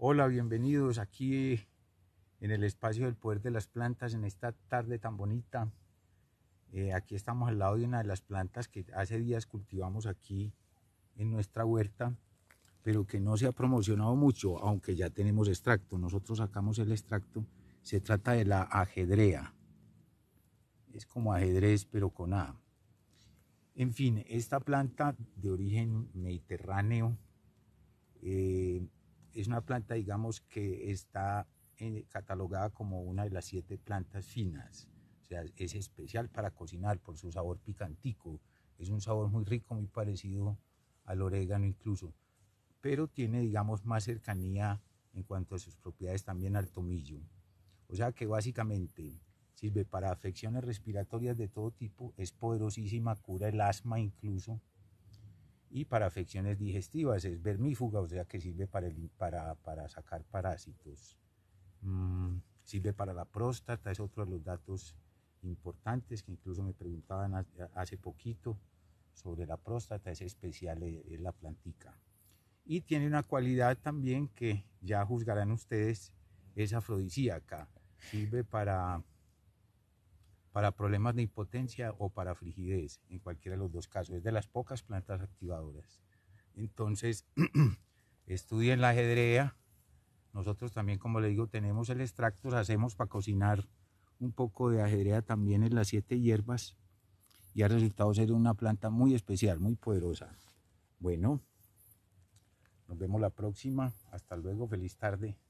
Hola, bienvenidos aquí en el espacio del poder de las plantas en esta tarde tan bonita. Eh, aquí estamos al lado de una de las plantas que hace días cultivamos aquí en nuestra huerta, pero que no se ha promocionado mucho, aunque ya tenemos extracto. Nosotros sacamos el extracto. Se trata de la ajedrea. Es como ajedrez, pero con A. En fin, esta planta de origen mediterráneo eh, es una planta, digamos, que está eh, catalogada como una de las siete plantas finas. O sea, es especial para cocinar por su sabor picantico. Es un sabor muy rico, muy parecido al orégano incluso. Pero tiene, digamos, más cercanía en cuanto a sus propiedades también al tomillo. O sea que básicamente sirve para afecciones respiratorias de todo tipo, es poderosísima, cura el asma incluso, y para afecciones digestivas es vermífuga, o sea que sirve para, el, para, para sacar parásitos. Mm, sirve para la próstata, es otro de los datos importantes que incluso me preguntaban hace poquito sobre la próstata, es especial eh, es la plantica. Y tiene una cualidad también que ya juzgarán ustedes, es afrodisíaca, sirve para para problemas de impotencia o para frigidez, en cualquiera de los dos casos. Es de las pocas plantas activadoras. Entonces, estudien la ajedrea. Nosotros también, como le digo, tenemos el extracto, lo hacemos para cocinar un poco de ajedrea también en las siete hierbas y ha resultado ser una planta muy especial, muy poderosa. Bueno, nos vemos la próxima. Hasta luego, feliz tarde.